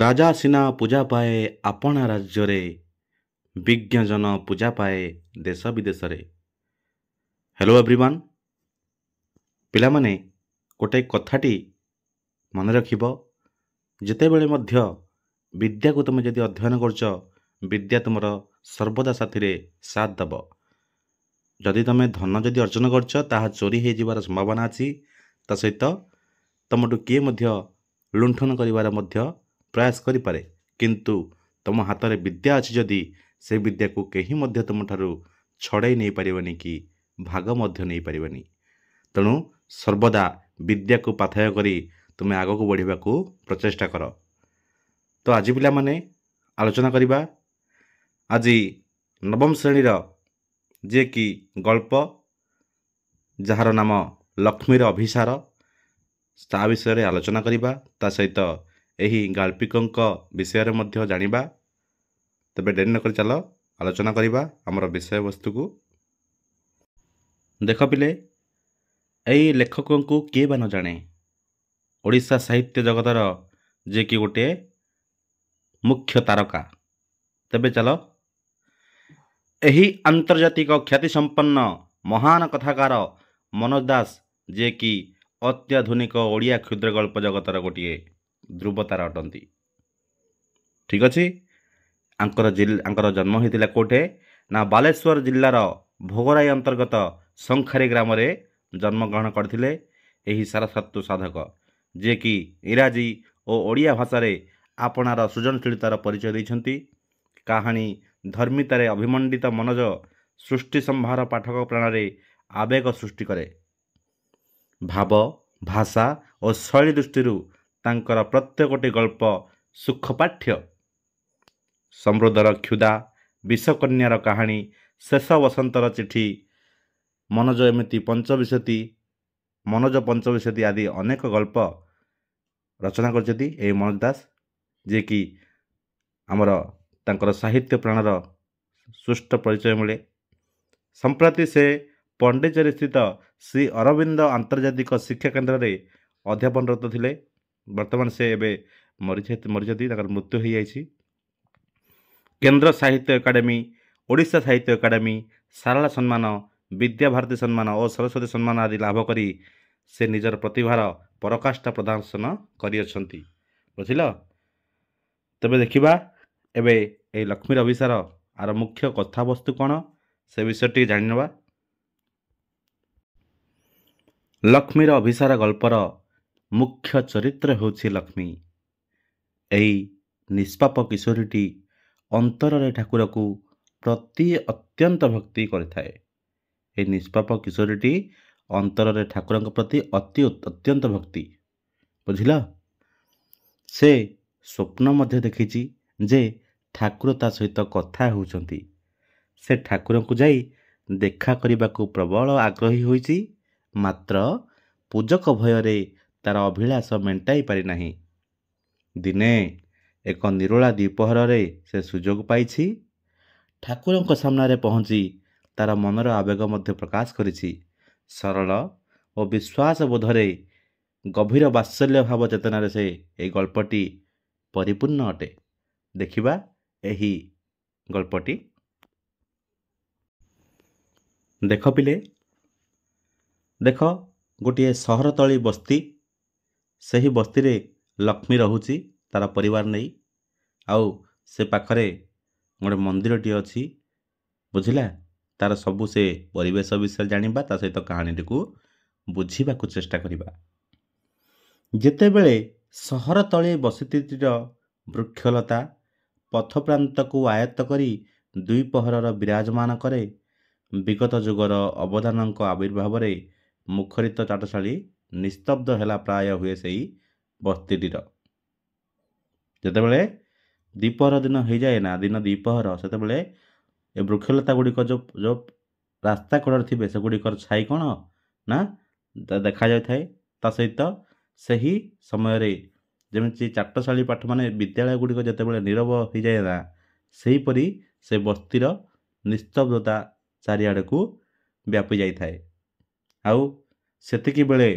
ରାଜା ସିନା ପୂଜା ପାଏ ଆପଣା ରାଜ୍ୟରେ ବିଜ୍ଞଜନ ପୂଜା ପାଏ ଦେଶ ବିଦେଶରେ ହ୍ୟାଲୋ ଏଭ୍ରିୱାନ୍ ପିଲାମାନେ ଗୋଟେ କଥାଟି ମନେ ରଖିବ ଯେତେବେଳେ ମଧ୍ୟ ବିଦ୍ୟାକୁ ତୁମେ ଯଦି ଅଧ୍ୟୟନ କରୁଛ ବିଦ୍ୟା ତୁମର ସର୍ବଦା ସାଥିରେ ସାଥ ଦେବ ଯଦି ତୁମେ ଧନ ଯଦି ଅର୍ଜନ କରୁଛ ତାହା ଚୋରି ହୋଇଯିବାର ସମ୍ଭାବନା ଅଛି ତା ସହିତ ତୁମଠୁ କିଏ ମଧ୍ୟ ଲୁଣ୍ଠନ କରିବାର ମଧ୍ୟ ପ୍ରୟାସ କରିପାରେ କିନ୍ତୁ ତୁମ ହାତରେ ବିଦ୍ୟା ଅଛି ଯଦି ସେ ବିଦ୍ୟାକୁ କେହି ମଧ୍ୟ ତୁମଠାରୁ ଛଡ଼ାଇ ନେଇପାରିବନି କି ଭାଗ ମଧ୍ୟ ନେଇପାରିବନି ତେଣୁ ସର୍ବଦା ବିଦ୍ୟାକୁ ପାଥୟ କରି ତୁମେ ଆଗକୁ ବଢ଼ିବାକୁ ପ୍ରଚେଷ୍ଟା କର ତ ଆଜି ପିଲାମାନେ ଆଲୋଚନା କରିବା ଆଜି ନବମ ଶ୍ରେଣୀର ଯିଏକି ଗଳ୍ପ ଯାହାର ନାମ ଲକ୍ଷ୍ମୀର ଅଭିସାର ତା ବିଷୟରେ ଆଲୋଚନା କରିବା ତା ସହିତ ଏହି ଗାଳ୍ପିକଙ୍କ ବିଷୟରେ ମଧ୍ୟ ଜାଣିବା ତେବେ ଡେରି ନକରି ଚାଲ ଆଲୋଚନା କରିବା ଆମର ବିଷୟବସ୍ତୁକୁ ଦେଖ ପିଲେ ଏହି ଲେଖକଙ୍କୁ କିଏ ବା ନ ଜାଣେ ଓଡ଼ିଶା ସାହିତ୍ୟ ଜଗତର ଯିଏକି ଗୋଟିଏ ମୁଖ୍ୟ ତାରକା ତେବେ ଚାଲ ଏହି ଆନ୍ତର୍ଜାତିକ ଖ୍ୟାତି ସମ୍ପନ୍ନ ମହାନ କଥାକାର ମନୋଜ ଦାସ ଯିଏକି ଅତ୍ୟାଧୁନିକ ଓଡ଼ିଆ କ୍ଷୁଦ୍ର ଜଗତର ଗୋଟିଏ ଧ୍ରୁବତାରା ଅଟନ୍ତି ଠିକ୍ ଅଛି ଆଙ୍କର ଜିଲ୍ଲା ଆଙ୍କର ଜନ୍ମ ହୋଇଥିଲା କେଉଁଠେ ନା ବାଲେଶ୍ୱର ଜିଲ୍ଲାର ଭୋଗରାଇ ଅନ୍ତର୍ଗତ ଶଙ୍ଖାରି ଗ୍ରାମରେ ଜନ୍ମଗ୍ରହଣ କରିଥିଲେ ଏହି ସାରସ୍ୱତ ସାଧକ ଯିଏକି ଇଂରାଜୀ ଓ ଓଡ଼ିଆ ଭାଷାରେ ଆପଣାର ସୃଜନଶୀଳତାର ପରିଚୟ ଦେଇଛନ୍ତି କାହାଣୀ ଧର୍ମିତାରେ ଅଭିମଣ୍ଡିତ ମନୋଜ ସୃଷ୍ଟି ସମ୍ଭାର ପାଠକ ପ୍ରାଣରେ ଆବେଗ ସୃଷ୍ଟି କରେ ଭାବ ଭାଷା ଓ ଶୈଳୀ ଦୃଷ୍ଟିରୁ ତାଙ୍କର ପ୍ରତ୍ୟେକଟି ଗଳ୍ପ ସୁଖ ପାଠ୍ୟ ସମୃଦ୍ଧର କ୍ଷୁଦା ବିଷକନ୍ୟାର କାହାଣୀ ଶେଷ ବସନ୍ତର ଚିଠି ମନୋଜ ଏମିତି ପଞ୍ଚବିଂଶତି ମନୋଜ ପଞ୍ଚବିଂଶତି ଆଦି ଅନେକ ଗଳ୍ପ ରଚନା କରିଛନ୍ତି ଏହି ମନୋଜ ଦାସ ଯିଏକି ଆମର ତାଙ୍କର ସାହିତ୍ୟ ପ୍ରାଣର ସୁସ୍ଥ ପରିଚୟ ମିଳେ ସମ୍ପ୍ରତି ସେ ପଣ୍ଡିଚେରୀ ସ୍ଥିତ ଶ୍ରୀ ଅରବିନ୍ଦ ଆନ୍ତର୍ଜାତିକ ଶିକ୍ଷା କେନ୍ଦ୍ରରେ ଅଧ୍ୟାପନରତ ଥିଲେ ବର୍ତ୍ତମାନ ସେ ଏବେ ମରିଛନ୍ତି ତାଙ୍କର ମୃତ୍ୟୁ ହୋଇଯାଇଛି କେନ୍ଦ୍ର ସାହିତ୍ୟ ଏକାଡେମୀ ଓଡ଼ିଶା ସାହିତ୍ୟ ଏକାଡେମୀ ସାରଳା ସମ୍ମାନ ବିଦ୍ୟାଭାରତୀ ସମ୍ମାନ ଓ ସରସ୍ୱତୀ ସମ୍ମାନ ଆଦି ଲାଭ କରି ସେ ନିଜର ପ୍ରତିଭାର ପରକାଷ୍ଠା ପ୍ରଦର୍ଶନ କରିଅଛନ୍ତି ବୁଝିଲ ତେବେ ଦେଖିବା ଏବେ ଏହି ଲକ୍ଷ୍ମୀ ରବିଶାର ଆର ମୁଖ୍ୟ କଥାବସ୍ତୁ କ'ଣ ସେ ବିଷୟ ଟିକେ ଜାଣିନେବା ଲକ୍ଷ୍ମୀର ଅଭିସାର ଗଳ୍ପର ମୁଖ୍ୟ ଚରିତ୍ର ହେଉଛି ଲକ୍ଷ୍ମୀ ଏହି ନିଷ୍ପାପ କିଶୋରୀଟି ଅନ୍ତରରେ ଠାକୁରକୁ ପ୍ରତି ଅତ୍ୟନ୍ତ ଭକ୍ତି କରିଥାଏ ଏହି ନିଷ୍ପାପ କିଶୋରୀଟି ଅନ୍ତରରେ ଠାକୁରଙ୍କ ପ୍ରତି ଅତି ଅତ୍ୟନ୍ତ ଭକ୍ତି ବୁଝିଲ ସେ ସ୍ୱପ୍ନ ମଧ୍ୟ ଦେଖିଛି ଯେ ଠାକୁର ତା ସହିତ କଥା ହେଉଛନ୍ତି ସେ ଠାକୁରଙ୍କୁ ଯାଇ ଦେଖା କରିବାକୁ ପ୍ରବଳ ଆଗ୍ରହୀ ହୋଇଛି ମାତ୍ର ପୂଜକ ଭୟରେ ତା'ର ଅଭିଳାଷ ମେଣ୍ଟାଇ ପାରିନାହିଁ ଦିନେ ଏକ ନିରୋଳା ଦ୍ୱିପହରରେ ସେ ସୁଯୋଗ ପାଇଛି ଠାକୁରଙ୍କ ସାମ୍ନାରେ ପହଞ୍ଚି ତା'ର ମନର ଆବେଗ ମଧ୍ୟ ପ୍ରକାଶ କରିଛି ସରଳ ଓ ବିଶ୍ୱାସବୋଧରେ ଗଭୀର ବାତ୍ସଲ୍ୟ ଭାବ ଚେତନାରେ ସେ ଏହି ଗଳ୍ପଟି ପରିପୂର୍ଣ୍ଣ ଅଟେ ଦେଖିବା ଏହି ଗଳ୍ପଟି ଦେଖ ପିଲେ ଦେଖ ଗୋଟିଏ ସହରତଳି ବସ୍ତି ସେହି ବସ୍ତିରେ ଲକ୍ଷ୍ମୀ ରହୁଛି ତା'ର ପରିବାର ନେଇ ଆଉ ସେ ପାଖରେ ଗୋଟେ ମନ୍ଦିରଟିଏ ଅଛି ବୁଝିଲା ତା'ର ସବୁ ସେ ପରିବେଶ ବିଷୟରେ ଜାଣିବା ତା ସହିତ କାହାଣୀଟିକୁ ବୁଝିବାକୁ ଚେଷ୍ଟା କରିବା ଯେତେବେଳେ ସହର ତଳେ ବସିତିଟିର ବୃକ୍ଷଲତା ପଥପ୍ରାନ୍ତକୁ ଆୟତ୍ତ କରି ଦୁଇ ପହରର ବିରାଜମାନ କରେ ବିଗତ ଯୁଗର ଅବଦାନଙ୍କ ଆବିର୍ଭାବରେ ମୁଖରିତ ଚାଟଶାଳୀ ନିସ୍ତବ୍ଧ ହେଲା ପ୍ରାୟ ହୁଏ ସେହି ବସ୍ତିଟିର ଯେତେବେଳେ ଦ୍ୱିପହର ଦିନ ହେଇଯାଏ ନା ଦିନ ଦ୍ୱିପହର ସେତେବେଳେ ଏ ବୃକ୍ଷଲତା ଗୁଡ଼ିକ ଯେଉଁ ଯେଉଁ ରାସ୍ତା କଡ଼ରେ ଥିବେ ସେଗୁଡ଼ିକର ଛାଇ କ'ଣ ନା ଦେଖାଯାଇଥାଏ ତା ସହିତ ସେହି ସମୟରେ ଯେମିତି ଚାଟଶାଳୀ ପାଠ ମାନେ ବିଦ୍ୟାଳୟ ଗୁଡ଼ିକ ଯେତେବେଳେ ନିରବ ହେଇଯାଏ ନା ସେହିପରି ସେ ବସ୍ତିର ନିସ୍ତବ୍ଧତା ଚାରିଆଡ଼କୁ ବ୍ୟାପି ଯାଇଥାଏ ଆଉ ସେତିକିବେଳେ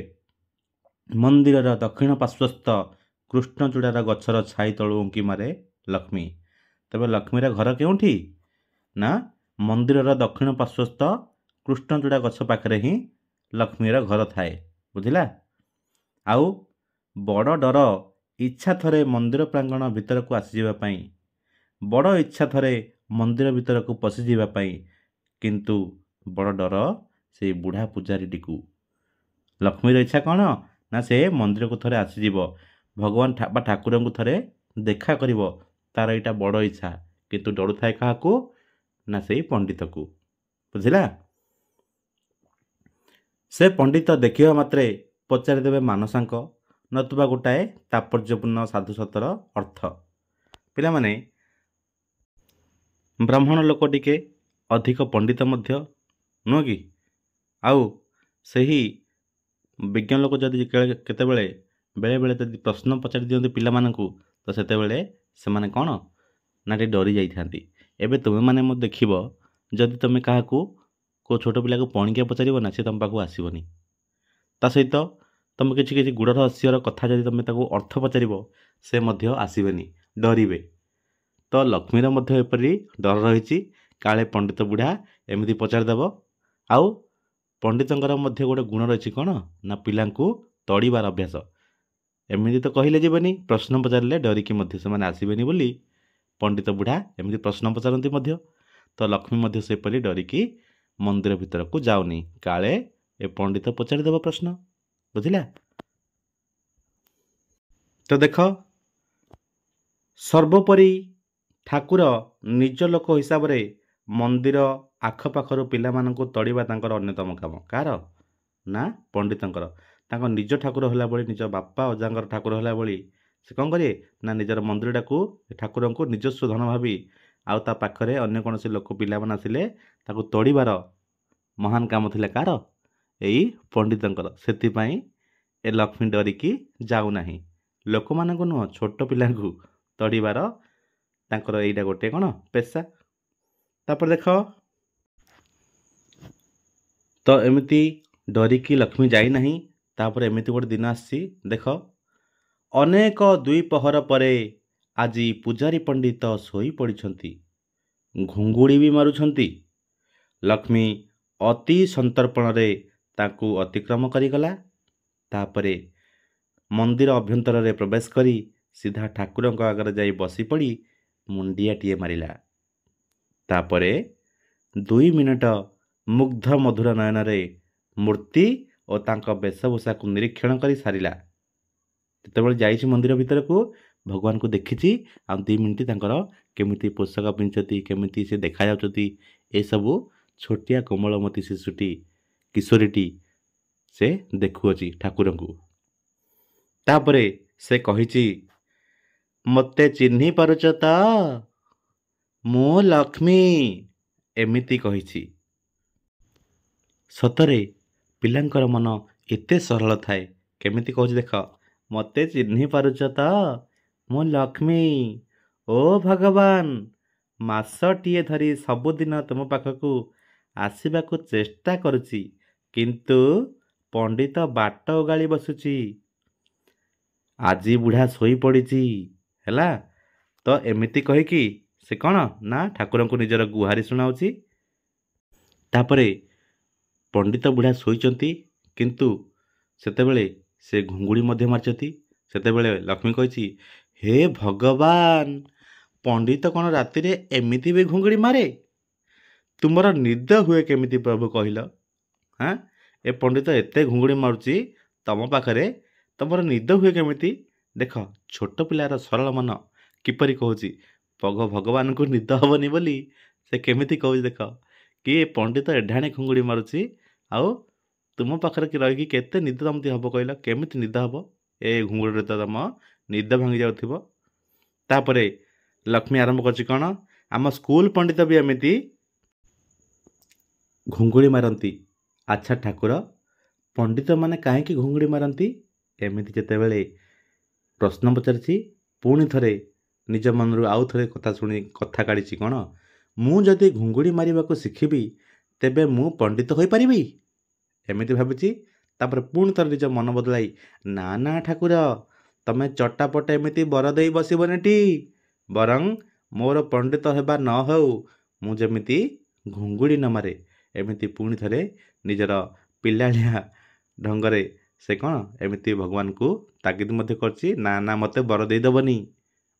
ମନ୍ଦିରର ଦକ୍ଷିଣ ପାର୍ଶ୍ୱସ୍ଥ କୃଷ୍ଣଚୂଡ଼ାର ଗଛର ଛାଇ ତଳୁ ଉଙ୍କି ମାରେ ଲକ୍ଷ୍ମୀ ତେବେ ଲକ୍ଷ୍ମୀର ଘର କେଉଁଠି ନା ମନ୍ଦିରର ଦକ୍ଷିଣ ପାର୍ଶ୍ୱସ୍ଥ କୃଷ୍ଣଚୂଡ଼ା ଗଛ ପାଖରେ ହିଁ ଲକ୍ଷ୍ମୀର ଘର ଥାଏ ବୁଝିଲା ଆଉ ବଡ଼ ଡର ଇଚ୍ଛା ଥରେ ମନ୍ଦିର ପ୍ରାଙ୍ଗଣ ଭିତରକୁ ଆସିଯିବା ପାଇଁ ବଡ଼ ଇଚ୍ଛା ଥରେ ମନ୍ଦିର ଭିତରକୁ ପଶିଯିବା ପାଇଁ କିନ୍ତୁ ବଡ଼ ଡର ସେଇ ବୁଢ଼ା ପୂଜାରୀଟିକୁ ଲକ୍ଷ୍ମୀର ଇଚ୍ଛା କ'ଣ ନା ସେ ମନ୍ଦିରକୁ ଥରେ ଆସିଯିବ ଭଗବାନ ବା ଠାକୁରଙ୍କୁ ଥରେ ଦେଖା କରିବ ତାର ଏଇଟା ବଡ଼ ଇଚ୍ଛା କିନ୍ତୁ ଡରୁଥାଏ କାହାକୁ ନା ସେଇ ପଣ୍ଡିତକୁ ବୁଝିଲା ସେ ପଣ୍ଡିତ ଦେଖିବା ମାତ୍ରେ ପଚାରିଦେବେ ମାନସାଙ୍କ ନଥିବା ଗୋଟାଏ ତାପର୍ଯ୍ୟପୂର୍ଣ୍ଣ ସାଧୁସତର ଅର୍ଥ ପିଲାମାନେ ବ୍ରାହ୍ମଣ ଲୋକ ଟିକେ ଅଧିକ ପଣ୍ଡିତ ମଧ୍ୟ ନୁହଁ କି ଆଉ ସେହି ବିଜ୍ଞାନ ଲୋକ ଯଦି କେତେବେଳେ ବେଳେବେଳେ ଯଦି ପ୍ରଶ୍ନ ପଚାରି ଦିଅନ୍ତି ପିଲାମାନଙ୍କୁ ତ ସେତେବେଳେ ସେମାନେ କ'ଣ ନା ଟିକେ ଡରି ଯାଇଥାନ୍ତି ଏବେ ତୁମେମାନେ ମୋ ଦେଖିବ ଯଦି ତୁମେ କାହାକୁ କେଉଁ ଛୋଟ ପିଲାକୁ ପଣିକିଆ ପଚାରିବ ନା ସେ ତୁମ ପାଖକୁ ଆସିବନି ତା ସହିତ ତୁମେ କିଛି କିଛି ଗୁଡ଼ ରହସ୍ୟର କଥା ଯଦି ତୁମେ ତାକୁ ଅର୍ଥ ପଚାରିବ ସେ ମଧ୍ୟ ଆସିବେନି ଡରିବେ ତ ଲକ୍ଷ୍ମୀର ମଧ୍ୟ ଏପରି ଡର ରହିଛି କାଳେ ପଣ୍ଡିତ ବୁଢ଼ା ଏମିତି ପଚାରିଦେବ ଆଉ ପଣ୍ଡିତଙ୍କର ମଧ୍ୟ ଗୋଟେ ଗୁଣ ରହିଛି କ'ଣ ନା ପିଲାଙ୍କୁ ତଡ଼ିବାର ଅଭ୍ୟାସ ଏମିତି ତ କହିଲେ ଯିବେନି ପ୍ରଶ୍ନ ପଚାରିଲେ ଡରିକି ମଧ୍ୟ ସେମାନେ ଆସିବେନି ବୋଲି ପଣ୍ଡିତ ବୁଢ଼ା ଏମିତି ପ୍ରଶ୍ନ ପଚାରନ୍ତି ମଧ୍ୟ ତ ଲକ୍ଷ୍ମୀ ମଧ୍ୟ ସେପରି ଡରିକି ମନ୍ଦିର ଭିତରକୁ ଯାଉନି କାଳେ ଏ ପଣ୍ଡିତ ପଚାରିଦେବ ପ୍ରଶ୍ନ ବୁଝିଲା ତ ଦେଖ ସର୍ବୋପରି ଠାକୁର ନିଜ ଲୋକ ହିସାବରେ ମନ୍ଦିର ଆଖପାଖରୁ ପିଲାମାନଙ୍କୁ ତଡ଼ିବା ତାଙ୍କର ଅନ୍ୟତମ କାମ କାହାର ନା ପଣ୍ଡିତଙ୍କର ତାଙ୍କ ନିଜ ଠାକୁର ହେଲା ଭଳି ନିଜ ବାପା ଅଜାଙ୍କର ଠାକୁର ହେଲା ଭଳି ସେ କ'ଣ କରିବେ ନା ନିଜର ମନ୍ଦିରଟାକୁ ଠାକୁରଙ୍କୁ ନିଜସ୍ୱ ଧନ ଭାବି ଆଉ ତା ପାଖରେ ଅନ୍ୟ କୌଣସି ଲୋକ ପିଲାମାନେ ଆସିଲେ ତାକୁ ତଡ଼ିବାର ମହାନ କାମ ଥିଲା କାହାର ଏଇ ପଣ୍ଡିତଙ୍କର ସେଥିପାଇଁ ଏ ଲକ୍ଷ୍ମୀ ଡରିକି ଯାଉନାହିଁ ଲୋକମାନଙ୍କୁ ନୁହଁ ଛୋଟ ପିଲାଙ୍କୁ ତଡ଼ିବାର ତାଙ୍କର ଏଇଟା ଗୋଟିଏ କ'ଣ ପେସା ତାପରେ ଦେଖ ତ ଏମିତି ଡରିକି ଲକ୍ଷ୍ମୀ ଯାଇନାହିଁ ତାପରେ ଏମିତି ଗୋଟେ ଦିନ ଆସିଛି ଦେଖ ଅନେକ ଦୁଇପହର ପରେ ଆଜି ପୂଜାରୀ ପଣ୍ଡିତ ଶୋଇପଡ଼ିଛନ୍ତି ଘୁଙ୍ଗୁଡ଼ି ବି ମାରୁଛନ୍ତି ଲକ୍ଷ୍ମୀ ଅତି ସନ୍ତର୍ପଣରେ ତାକୁ ଅତିକ୍ରମ କରିଗଲା ତାପରେ ମନ୍ଦିର ଅଭ୍ୟନ୍ତରରେ ପ୍ରବେଶ କରି ସିଧା ଠାକୁରଙ୍କ ଆଗରେ ଯାଇ ବସିପଡ଼ି ମୁଣ୍ଡିଆଟିଏ ମାରିଲା ତାପରେ ଦୁଇ ମିନିଟ ମୁଗ୍ଧ ମଧୁର ନୟନରେ ମୂର୍ତ୍ତି ଓ ତାଙ୍କ ବେଶଭୂଷାକୁ ନିରୀକ୍ଷଣ କରି ସାରିଲା ଯେତେବେଳେ ଯାଇଛି ମନ୍ଦିର ଭିତରକୁ ଭଗବାନଙ୍କୁ ଦେଖିଛି ଆଉ ଦୁଇ ମିନିଟ୍ ତାଙ୍କର କେମିତି ପୋଷାକ ପିନ୍ଧିଛନ୍ତି କେମିତି ସେ ଦେଖାଯାଉଛନ୍ତି ଏସବୁ ଛୋଟିଆ କୋମଳମତି ଶିଶୁଟି କିଶୋରୀଟି ସେ ଦେଖୁଅଛି ଠାକୁରଙ୍କୁ ତାପରେ ସେ କହିଛି ମୋତେ ଚିହ୍ନି ପାରୁଛ ତ ମୁଁ ଲକ୍ଷ୍ମୀ ଏମିତି କହିଛି ସତରେ ପିଲାଙ୍କର ମନ ଏତେ ସରଳ ଥାଏ କେମିତି କହୁଛି ଦେଖ ମୋତେ ଚିହ୍ନି ପାରୁଛ ତ ମୁଁ ଲକ୍ଷ୍ମୀ ଓ ଭଗବାନ ମାସଟିଏ ଧରି ସବୁଦିନ ତୁମ ପାଖକୁ ଆସିବାକୁ ଚେଷ୍ଟା କରୁଛି କିନ୍ତୁ ପଣ୍ଡିତ ବାଟ ଓଗାଳି ବସୁଛି ଆଜି ବୁଢ଼ା ଶୋଇପଡ଼ିଛି ହେଲା ତ ଏମିତି କହିକି ସେ କ'ଣ ନା ଠାକୁରଙ୍କୁ ନିଜର ଗୁହାରି ଶୁଣାଉଛି ତାପରେ ପଣ୍ଡିତ ବୁଢ଼ା ଶୋଇଛନ୍ତି କିନ୍ତୁ ସେତେବେଳେ ସେ ଘୁଙ୍ଗୁଡ଼ି ମଧ୍ୟ ମାରିଛନ୍ତି ସେତେବେଳେ ଲକ୍ଷ୍ମୀ କହିଛି ହେ ଭଗବାନ ପଣ୍ଡିତ କ'ଣ ରାତିରେ ଏମିତି ବି ଘୁଙ୍ଗୁଡ଼ି ମାରେ ତୁମର ନିଦ ହୁଏ କେମିତି ପ୍ରଭୁ କହିଲ ହାଁ ଏ ପଣ୍ଡିତ ଏତେ ଘୁଙ୍ଗୁଡ଼ି ମାରୁଛି ତୁମ ପାଖରେ ତୁମର ନିଦ ହୁଏ କେମିତି ଦେଖ ଛୋଟ ପିଲାର ସରଳ ମନ କିପରି କହୁଛି ଭଗବାନଙ୍କୁ ନିଦ ହେବନି ବୋଲି ସେ କେମିତି କହୁଛି ଦେଖ କି ପଣ୍ଡିତ ଏଢାଣେ ଘୁଙ୍ଗୁଡ଼ି ମାରୁଛି ଆଉ ତୁମ ପାଖରେ କି ରହିକି କେତେ ନିଦ ତମତି ହେବ କହିଲ କେମିତି ନିଦ ହେବ ଏ ଘୁଙ୍ଗୁରରେ ତ ତମ ନିଦ ଭାଙ୍ଗି ଯାଉଥିବ ତାପରେ ଲକ୍ଷ୍ମୀ ଆରମ୍ଭ କରିଛି କ'ଣ ଆମ ସ୍କୁଲ ପଣ୍ଡିତ ବି ଏମିତି ଘୁଙ୍ଗୁଳି ମାରନ୍ତି ଆଚ୍ଛା ଠାକୁର ପଣ୍ଡିତମାନେ କାହିଁକି ଘୁଙ୍ଗୁଳି ମାରନ୍ତି ଏମିତି ଯେତେବେଳେ ପ୍ରଶ୍ନ ପଚାରିଛି ପୁଣି ଥରେ ନିଜ ମନରୁ ଆଉ ଥରେ କଥା ଶୁଣି କଥା କାଢ଼ିଛି କ'ଣ ମୁଁ ଯଦି ଘୁଙ୍ଗୁଡ଼ି ମାରିବାକୁ ଶିଖିବି ତେବେ ମୁଁ ପଣ୍ଡିତ ହୋଇପାରିବି ଏମିତି ଭାବିଛି ତା'ପରେ ପୁଣି ଥରେ ନିଜ ମନ ବଦଳାଇ ନା ନା ଠାକୁର ତୁମେ ଚଟାପଟ ଏମିତି ବର ଦେଇ ବସିବନିଟି ବରଂ ମୋର ପଣ୍ଡିତ ହେବା ନ ହେଉ ମୁଁ ଯେମିତି ଘୁଙ୍ଗୁଡ଼ି ନ ମାରେ ଏମିତି ପୁଣି ଥରେ ନିଜର ପିଲାଳିଆ ଢଙ୍ଗରେ ସେ କ'ଣ ଏମିତି ଭଗବାନଙ୍କୁ ତାଗିଦ ମଧ୍ୟ କରିଛି ନା ନା ମୋତେ ବର ଦେଇଦେବନି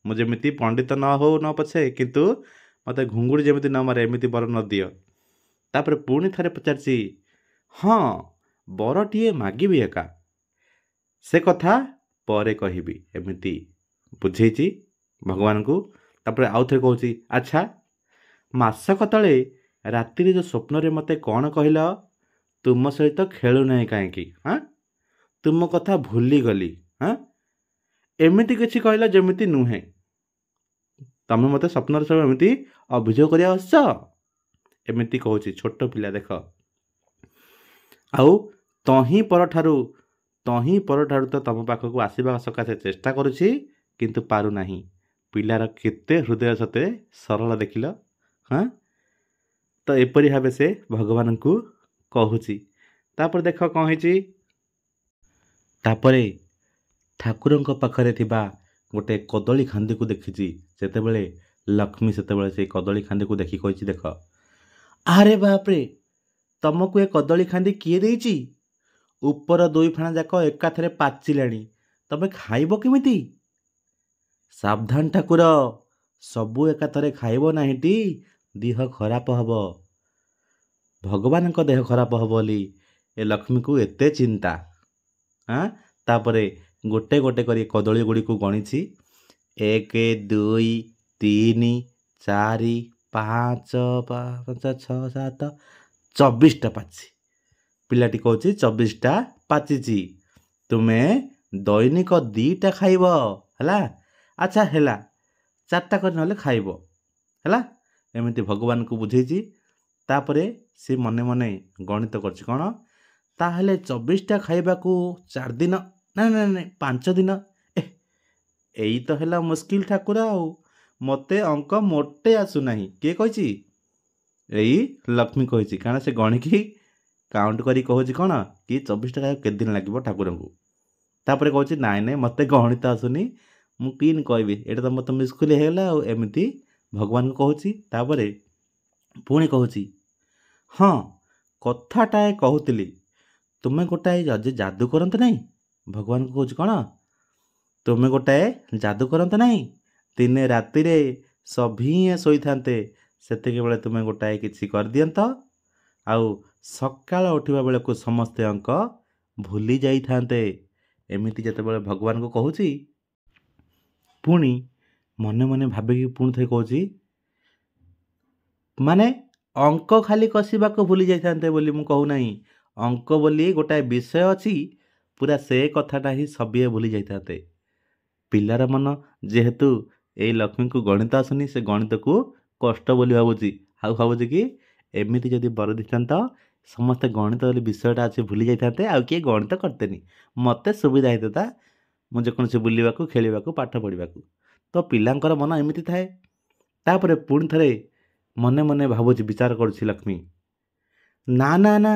ମୁଁ ଯେମିତି ପଣ୍ଡିତ ନ ହେଉ ନ ପଛେ କିନ୍ତୁ ମୋତେ ଘୁଙ୍ଗୁଡ଼ି ଯେମିତି ନ ମାରେ ଏମିତି ବର ନ ଦିଅ ତାପରେ ପୁଣି ଥରେ ପଚାରିଛି ହଁ ବରଟିଏ ମାଗିବି ଏକା ସେ କଥା ପରେ କହିବି ଏମିତି ବୁଝେଇଛି ଭଗବାନଙ୍କୁ ତାପରେ ଆଉ ଥରେ କହୁଛି ଆଚ୍ଛା ମାସକ ତଳେ ରାତିରେ ଯେଉଁ ସ୍ୱପ୍ନରେ ମୋତେ କ'ଣ କହିଲ ତୁମ ସହିତ ଖେଳୁନାହିଁ କାହିଁକି ହାଁ ତୁମ କଥା ଭୁଲିଗଲି ହାଁ ଏମିତି କିଛି କହିଲ ଯେମିତି ନୁହେଁ ତୁମେ ମୋତେ ସ୍ୱପ୍ନରେ ସବୁ ଏମିତି ଅଭିଯୋଗ କରି ଆସୁଛ ଏମିତି କହୁଛି ଛୋଟ ପିଲା ଦେଖ ଆଉ ତହିଁ ପରଠାରୁ ତହିଁ ପରଠାରୁ ତ ତୁମ ପାଖକୁ ଆସିବା ସକାଶେ ଚେଷ୍ଟା କରୁଛି କିନ୍ତୁ ପାରୁନାହିଁ ପିଲାର କେତେ ହୃଦୟ ସତେ ସରଳ ଦେଖିଲ ହଁ ତ ଏପରି ଭାବେ ସେ ଭଗବାନଙ୍କୁ କହୁଛି ତାପରେ ଦେଖ କ'ଣ ହେଇଛି ତାପରେ ଠାକୁରଙ୍କ ପାଖରେ ଥିବା ଗୋଟେ କଦଳୀ ଖାନ୍ଦିକୁ ଦେଖିଛି ସେତେବେଳେ ଲକ୍ଷ୍ମୀ ସେତେବେଳେ ସେ କଦଳୀ ଖାନ୍ଦିକୁ ଦେଖି କହିଛି ଦେଖ ଆରେ ବାପରେ ତମକୁ ଏ କଦଳୀ ଖାନ୍ଦି କିଏ ଦେଇଛି ଉପର ଦୁଇ ଫାଣା ଯାକ ଏକାଥରେ ପାଚିଲାଣି ତମେ ଖାଇବ କେମିତି ସାବଧାନ ଠାକୁର ସବୁ ଏକାଥରେ ଖାଇବ ନାହିଁଟି ଦେହ ଖରାପ ହେବ ଭଗବାନଙ୍କ ଦେହ ଖରାପ ହେବ ବୋଲି ଏ ଲକ୍ଷ୍ମୀକୁ ଏତେ ଚିନ୍ତା ହଁ ତାପରେ ଗୋଟେ ଗୋଟେ କରି କଦଳୀ ଗୁଡ଼ିକୁ ଗଣିଛି ଏକ ଦୁଇ ତିନି ଚାରି ପାଞ୍ଚ ପାଞ୍ଚ ଛଅ ସାତ ଚବିଶଟା ପାଚି ପିଲାଟି କହୁଛି ଚବିଶଟା ପାଚିଛି ତୁମେ ଦୈନିକ ଦୁଇଟା ଖାଇବ ହେଲା ଆଚ୍ଛା ହେଲା ଚାରିଟା କରି ନହେଲେ ଖାଇବ ହେଲା ଏମିତି ଭଗବାନଙ୍କୁ ବୁଝେଇଛି ତାପରେ ସେ ମନେ ମନେ ଗଣିତ କରୁଛି କ'ଣ ତାହେଲେ ଚବିଶଟା ଖାଇବାକୁ ଚାରି ଦିନ ନାଇଁ ନାଇଁ ନାଇଁ ପାଞ୍ଚ ଦିନ ଏ ଏଇ ତ ହେଲା ମୁସ୍କିଲ ଠାକୁର ଆଉ ମୋତେ ଅଙ୍କ ମୋଟେ ଆସୁନାହିଁ କିଏ କହିଛି ଏଇ ଲକ୍ଷ୍ମୀ କହିଛି କାରଣ ସେ ଗଣିକି କାଉଣ୍ଟ କରି କହୁଛି କ'ଣ କି ଚବିଶ ଟଙ୍କା କେତେ ଦିନ ଲାଗିବ ଠାକୁରଙ୍କୁ ତାପରେ କହୁଛି ନାଇଁ ନାଇଁ ମୋତେ ଗଣିତ ଆସୁନି ମୁଁ କିନ୍ କହିବି ଏଇଟା ତ ମୋତେ ମିସ୍କୁଲି ହେଇଗଲା ଆଉ ଏମିତି ଭଗବାନଙ୍କୁ କହୁଛି ତାପରେ ପୁଣି କହୁଛି ହଁ କଥାଟାଏ କହୁଥିଲି ତୁମେ ଗୋଟାଏ ଯଦି ଯାଦୁ କରନ୍ତେ ନାହିଁ ଭଗବାନଙ୍କୁ କହୁଛି କ'ଣ ତୁମେ ଗୋଟାଏ ଯାଦୁ କରନ୍ତେ ନାହିଁ ଦିନେ ରାତିରେ ସଭିଏଁ ଶୋଇଥାନ୍ତେ ସେତିକିବେଳେ ତୁମେ ଗୋଟାଏ କିଛି କରିଦିଅନ୍ତ ଆଉ ସକାଳ ଉଠିବା ବେଳକୁ ସମସ୍ତେ ଅଙ୍କ ଭୁଲି ଯାଇଥାନ୍ତେ ଏମିତି ଯେତେବେଳେ ଭଗବାନଙ୍କୁ କହୁଛି ପୁଣି ମନେ ମନେ ଭାବିକି ପୁଣି ଥରେ କହୁଛି ମାନେ ଅଙ୍କ ଖାଲି କଷିବାକୁ ଭୁଲି ଯାଇଥାନ୍ତେ ବୋଲି ମୁଁ କହୁନାହିଁ ଅଙ୍କ ବୋଲି ଗୋଟାଏ ବିଷୟ ଅଛି ପୁରା ସେ କଥାଟା ହିଁ ସବିଏ ଭୁଲି ଯାଇଥାନ୍ତେ ପିଲାର ମନ ଯେହେତୁ ଏଇ ଲକ୍ଷ୍ମୀଙ୍କୁ ଗଣିତ ଆସୁନି ସେ ଗଣିତକୁ କଷ୍ଟ ବୋଲି ଭାବୁଛି ଆଉ ଭାବୁଛି କି ଏମିତି ଯଦି ବର ଦେଇଥାନ୍ତା ସମସ୍ତେ ଗଣିତ ବୋଲି ବିଷୟଟା ଆସି ଭୁଲି ଯାଇଥାନ୍ତେ ଆଉ କିଏ ଗଣିତ କରିତେନି ମୋତେ ସୁବିଧା ହେଇଥାନ୍ତା ମୁଁ ଯେକୌଣସି ବୁଲିବାକୁ ଖେଳିବାକୁ ପାଠ ପଢ଼ିବାକୁ ତ ପିଲାଙ୍କର ମନ ଏମିତି ଥାଏ ତାପରେ ପୁଣି ଥରେ ମନେ ମନେ ଭାବୁଛି ବିଚାର କରୁଛି ଲକ୍ଷ୍ମୀ ନା ନା ନା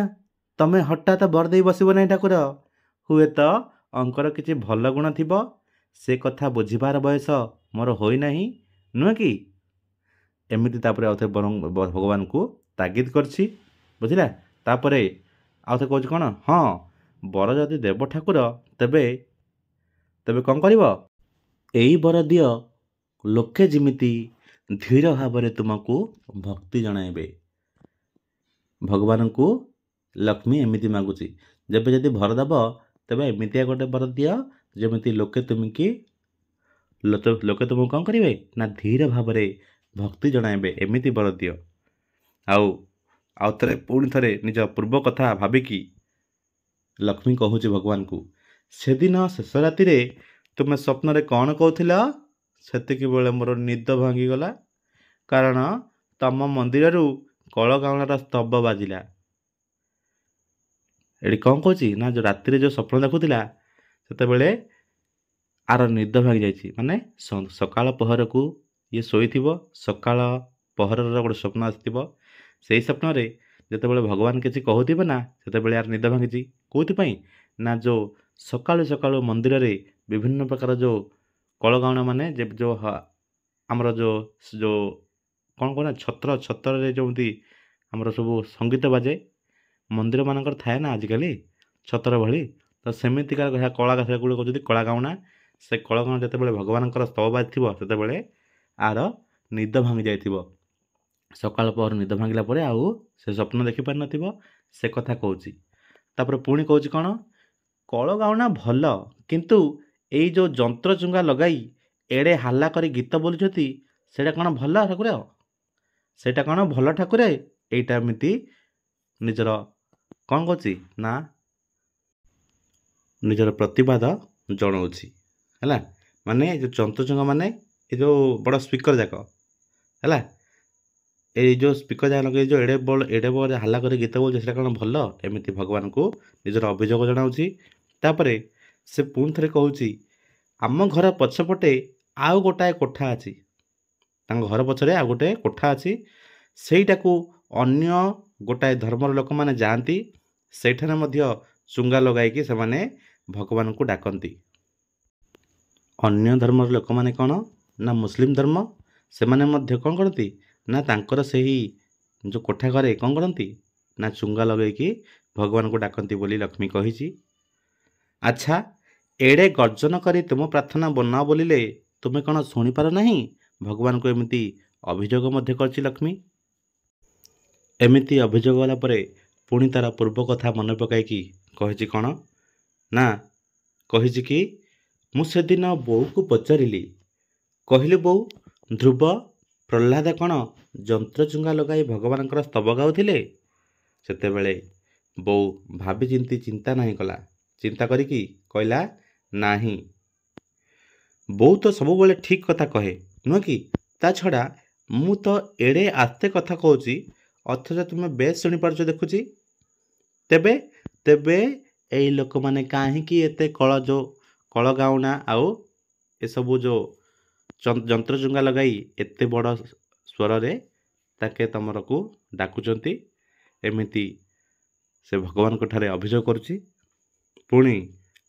ତୁମେ ହଠାତ୍ ବର ଦେଇ ବସିବ ନାହିଁ ଠାକୁର ହୁଏତ ଅଙ୍କର କିଛି ଭଲ ଗୁଣ ଥିବ ସେ କଥା ବୁଝିବାର ବୟସ ମୋର ହୋଇନାହିଁ ନୁହେଁ କି ଏମିତି ତାପରେ ଆଉଥରେ ବରଂ ଭଗବାନଙ୍କୁ ତାଗିଦ କରିଛି ବୁଝିଲା ତାପରେ ଆଉଥରେ କହୁଛି କ'ଣ ହଁ ବର ଯଦି ଦେବ ଠାକୁର ତେବେ ତେବେ କ'ଣ କରିବ ଏଇ ବର ଦିଅ ଲୋକେ ଯେମିତି ଧୀର ଭାବରେ ତୁମକୁ ଭକ୍ତି ଜଣାଇବେ ଭଗବାନଙ୍କୁ ଲକ୍ଷ୍ମୀ ଏମିତି ମାଗୁଛି ଯେବେ ଯଦି ଭର ଦେବ ତେବେ ଏମିତିଆ ଗୋଟେ ବର ଦିଅ ଯେମିତି ଲୋକେ ତୁମକି ଲୋକେ ତୁମକୁ କ'ଣ କରିବେ ନା ଧୀର ଭାବରେ ଭକ୍ତି ଜଣାଇବେ ଏମିତି ବର ଦିଅ ଆଉ ଆଉ ଥରେ ପୁଣି ଥରେ ନିଜ ପୂର୍ବ କଥା ଭାବିକି ଲକ୍ଷ୍ମୀ କହୁଛି ଭଗବାନଙ୍କୁ ସେଦିନ ଶେଷ ରାତିରେ ତୁମେ ସ୍ୱପ୍ନରେ କ'ଣ କହୁଥିଲ ସେତିକି ବେଳେ ମୋର ନିଦ ଭାଙ୍ଗିଗଲା କାରଣ ତୁମ ମନ୍ଦିରରୁ କଳକାଉଣାର ସ୍ତବ ବାଜିଲା ଏଠି କ'ଣ କହୁଛି ନା ଯେଉଁ ରାତିରେ ଯେଉଁ ସ୍ୱପ୍ନ ଦେଖୁଥିଲା ସେତେବେଳେ ଆର ନିଦ ଭାଙ୍ଗିଯାଇଛି ମାନେ ସକାଳ ପହରକୁ ଇଏ ଶୋଇଥିବ ସକାଳ ପହରର ଗୋଟେ ସ୍ୱପ୍ନ ଆସିଥିବ ସେହି ସ୍ୱପ୍ନରେ ଯେତେବେଳେ ଭଗବାନ କିଛି କହୁଥିବେ ନା ସେତେବେଳେ ଏହାର ନିଦ ଭାଙ୍ଗିଛି କେଉଁଥିପାଇଁ ନା ଯେଉଁ ସକାଳୁ ସକାଳୁ ମନ୍ଦିରରେ ବିଭିନ୍ନ ପ୍ରକାର ଯେଉଁ କଳଗାଉଣମାନେ ଯେ ଯେଉଁ ଆମର ଯେଉଁ ଯେଉଁ କ'ଣ କ'ଣ ଛତ୍ର ଛତ୍ରରେ ଯେମିତି ଆମର ସବୁ ସଙ୍ଗୀତ ବାଜେ ମନ୍ଦିରମାନଙ୍କର ଥାଏ ନା ଆଜିକାଲି ଛତର ଭଳି ତ ସେମିତିକାର କଳା ସେଗୁଡ଼ିକ ଯଦି କଳାଗାଉଣା ସେ କଳାଗାଉଣା ଯେତେବେଳେ ଭଗବାନଙ୍କର ସ୍ତବ ବାଜିଥିବ ସେତେବେଳେ ଆର ନିଦ ଭାଙ୍ଗିଯାଇଥିବ ସକାଳ ପହର ନିଦ ଭାଙ୍ଗିଲା ପରେ ଆଉ ସେ ସ୍ୱପ୍ନ ଦେଖିପାରିନଥିବ ସେ କଥା କହୁଛି ତାପରେ ପୁଣି କହୁଛି କ'ଣ କଳଗାଉଣା ଭଲ କିନ୍ତୁ ଏଇ ଯେଉଁ ଯନ୍ତ୍ରଚୁଙ୍ଗା ଲଗାଇ ଏଡ଼େ ହାଲ୍ଲା କରି ଗୀତ ବୋଲୁଛନ୍ତି ସେଇଟା କ'ଣ ଭଲ ଠାକୁର ସେଇଟା କ'ଣ ଭଲ ଠାକୁର ଏଇଟା ଏମିତି ନିଜର କ'ଣ କହୁଛି ନା ନିଜର ପ୍ରତିବାଦ ଜଣାଉଛି ହେଲା ମାନେ ଯେଉଁ ଯନ୍ତ୍ରଚୁଙ୍ଗାମାନେ ଏ ଯେଉଁ ବଡ଼ ସ୍ପିକର ଯାକ ହେଲା ଏଇ ଯେଉଁ ସ୍ପିକର ଯାକ ଲଗେଇ ଯେଉଁ ଏଡ଼େ ବଡ଼ ଏଡ଼େ ବଡ଼ ହାଲ୍ଲା କରି ଗୀତ ବୋଲୁଛି ସେଇଟା କ'ଣ ଭଲ ଏମିତି ଭଗବାନଙ୍କୁ ନିଜର ଅଭିଯୋଗ ଜଣାଉଛି ତାପରେ ସେ ପୁଣି ଥରେ କହୁଛି ଆମ ଘର ପଛପଟେ ଆଉ ଗୋଟାଏ କୋଠା ଅଛି ତାଙ୍କ ଘର ପଛରେ ଆଉ ଗୋଟାଏ କୋଠା ଅଛି ସେଇଟାକୁ ଅନ୍ୟ ଗୋଟାଏ ଧର୍ମର ଲୋକମାନେ ଯାଆନ୍ତି ସେଇଠାରେ ମଧ୍ୟ ଚୁଙ୍ଗା ଲଗାଇକି ସେମାନେ ଭଗବାନଙ୍କୁ ଡାକନ୍ତି ଅନ୍ୟ ଧର୍ମର ଲୋକମାନେ କ'ଣ ନା ମୁସଲିମ୍ ଧର୍ମ ସେମାନେ ମଧ୍ୟ କ'ଣ କରନ୍ତି ନା ତାଙ୍କର ସେହି ଯେଉଁ କୋଠା ଘରେ କ'ଣ କରନ୍ତି ନା ଚୁଙ୍ଗା ଲଗାଇକି ଭଗବାନଙ୍କୁ ଡାକନ୍ତି ବୋଲି ଲକ୍ଷ୍ମୀ କହିଛି ଆଚ୍ଛା ଏଡ଼େ ଗର୍ଜନ କରି ତୁମ ପ୍ରାର୍ଥନା ନ ବୋଲିଲେ ତୁମେ କ'ଣ ଶୁଣିପାର ନାହିଁ ଭଗବାନଙ୍କୁ ଏମିତି ଅଭିଯୋଗ ମଧ୍ୟ କରିଛି ଲକ୍ଷ୍ମୀ ଏମିତି ଅଭିଯୋଗ ହେଲା ପରେ ପୁଣି ତା'ର ପୂର୍ବ କଥା ମନେ ପକାଇକି କହିଛି କ'ଣ ନା କହିଛି କି ମୁଁ ସେଦିନ ବୋଉକୁ ପଚାରିଲି କହିଲୁ ବୋଉ ଧ୍ରୁବ ପ୍ରହ୍ଲାଦ କ'ଣ ଯନ୍ତ୍ର ଚୁଙ୍ଗା ଲଗାଇ ଭଗବାନଙ୍କର ସ୍ତବ ଗାଉଥିଲେ ସେତେବେଳେ ବୋଉ ଭାବି ଚିନ୍ତି ଚିନ୍ତା ନାହିଁ କଲା ଚିନ୍ତା କରିକି କହିଲା ନାହିଁ ବୋଉ ତ ସବୁବେଳେ ଠିକ୍ କଥା କହେ ନୁହେଁ କି ତା ଛଡ଼ା ମୁଁ ତ ଏଡ଼େ ଆସ୍ତେ କଥା କହୁଛି ଅଥଚ ତୁମେ ବେଶ୍ ଶୁଣିପାରୁଛ ଦେଖୁଛି ତେବେ ତେବେ ଏଇ ଲୋକମାନେ କାହିଁକି ଏତେ କଳ ଯେଉଁ କଳ ଗାଉଣା ଆଉ ଏସବୁ ଯେଉଁ ଯନ୍ତ୍ରଚୁଙ୍ଗା ଲଗାଇ ଏତେ ବଡ଼ ସ୍ୱରରେ ତାଙ୍କେ ତୁମରକୁ ଡାକୁଛନ୍ତି ଏମିତି ସେ ଭଗବାନଙ୍କ ଠାରେ ଅଭିଯୋଗ କରୁଛି ପୁଣି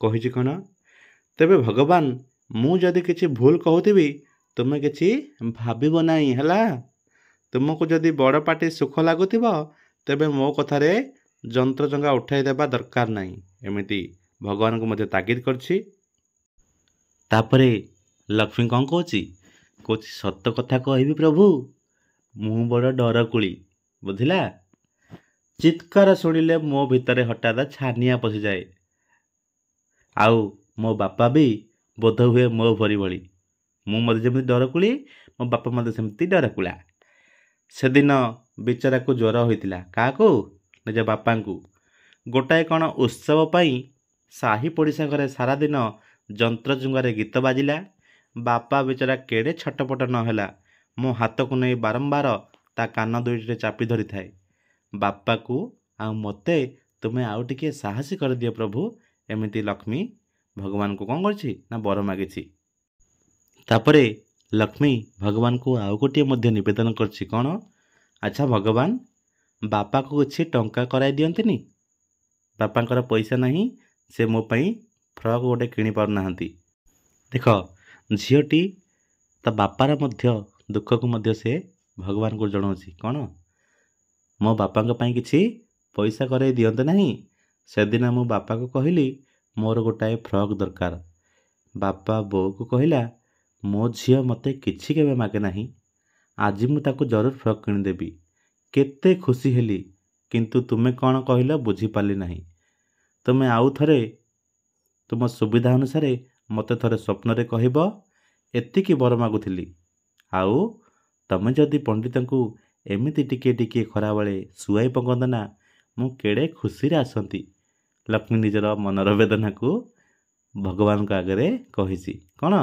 କହିଛି କ'ଣ ତେବେ ଭଗବାନ ମୁଁ ଯଦି କିଛି ଭୁଲ କହୁଥିବି ତୁମେ କିଛି ଭାବିବ ନାହିଁ ହେଲା ତୁମକୁ ଯଦି ବଡ଼ ପାଟି ସୁଖ ଲାଗୁଥିବ ତେବେ ମୋ କଥାରେ ଯନ୍ତ୍ରଚଙ୍ଗା ଉଠାଇ ଦେବା ଦରକାର ନାହିଁ ଏମିତି ଭଗବାନଙ୍କୁ ମଧ୍ୟ ତାଗିଦ କରିଛି ତାପରେ ଲକ୍ଷ୍ମୀ କ'ଣ କହୁଛି କହୁଛି ସତ କଥା କହିବି ପ୍ରଭୁ ମୁଁ ବଡ଼ ଡରକୁଳି ବୁଝିଲା ଚିତ୍କାର ଶୁଣିଲେ ମୋ ଭିତରେ ହଠାତ୍ ଛାନିଆ ପଶିଯାଏ ଆଉ ମୋ ବାପା ବି ବୋଧ ହୁଏ ମୋ ଭରି ଭଳି ମୁଁ ମୋତେ ଯେମିତି ଡରକୁଳି ମୋ ବାପା ମୋତେ ସେମିତି ଡରକୁଳା ସେଦିନ ବିଚରାକୁ ଜ୍ୱର ହୋଇଥିଲା କାହାକୁ ନିଜ ବାପାଙ୍କୁ ଗୋଟାଏ କ'ଣ ଉତ୍ସବ ପାଇଁ ସାହି ପଡ଼ିଶା ଘରେ ସାରାଦିନ ଯନ୍ତ୍ର ଯୁଙ୍ଗାରେ ଗୀତ ବାଜିଲା ବାପା ବିଚରା କେଡ଼େ ଛଟପଟ ନ ହେଲା ମୋ ହାତକୁ ନେଇ ବାରମ୍ବାର ତା କାନ ଦୁଇଟିରେ ଚାପି ଧରିଥାଏ ବାପାକୁ ଆଉ ମୋତେ ତୁମେ ଆଉ ଟିକିଏ ସାହସୀ କରିଦିଅ ପ୍ରଭୁ ଏମିତି ଲକ୍ଷ୍ମୀ ଭଗବାନଙ୍କୁ କ'ଣ କରିଛି ନା ବର ମାଗିଛି ତାପରେ ଲକ୍ଷ୍ମୀ ଭଗବାନଙ୍କୁ ଆଉ ଗୋଟିଏ ମଧ୍ୟ ନିବେଦନ କରିଛି କ'ଣ ଆଚ୍ଛା ଭଗବାନ ବାପାକୁ କିଛି ଟଙ୍କା କରାଇ ଦିଅନ୍ତିନି ବାପାଙ୍କର ପଇସା ନାହିଁ ସେ ମୋ ପାଇଁ ଫ୍ରକ୍ ଗୋଟେ କିଣିପାରୁନାହାନ୍ତି ଦେଖ ଝିଅଟି ତା ବାପାର ମଧ୍ୟ ଦୁଃଖକୁ ମଧ୍ୟ ସେ ଭଗବାନଙ୍କୁ ଜଣାଉଛି କ'ଣ ମୋ ବାପାଙ୍କ ପାଇଁ କିଛି ପଇସା କରାଇ ଦିଅନ୍ତେ ନାହିଁ ସେଦିନ ମୁଁ ବାପାକୁ କହିଲି ମୋର ଗୋଟାଏ ଫ୍ରକ୍ ଦରକାର ବାପା ବୋଉକୁ କହିଲା ମୋ ଝିଅ ମୋତେ କିଛି କେବେ ମାଗେ ନାହିଁ ଆଜି ମୁଁ ତାକୁ ଜରୁର ଫ୍ରକ୍ କିଣିଦେବି କେତେ ଖୁସି ହେଲି କିନ୍ତୁ ତୁମେ କ'ଣ କହିଲ ବୁଝିପାରିଲି ନାହିଁ ତୁମେ ଆଉ ଥରେ ତୁମ ସୁବିଧା ଅନୁସାରେ ମୋତେ ଥରେ ସ୍ୱପ୍ନରେ କହିବ ଏତିକି ବର ମାଗୁଥିଲି ଆଉ ତମେ ଯଦି ପଣ୍ଡିତଙ୍କୁ ଏମିତି ଟିକିଏ ଟିକିଏ ଖରାବେଳେ ଶୁଆଇ ପକନ୍ତ ନା ମୁଁ କେଡ଼େ ଖୁସିରେ ଆସନ୍ତି ଲକ୍ଷ୍ମୀ ନିଜର ମନର ବେଦନାକୁ ଭଗବାନଙ୍କ ଆଗରେ କହିଛି କ'ଣ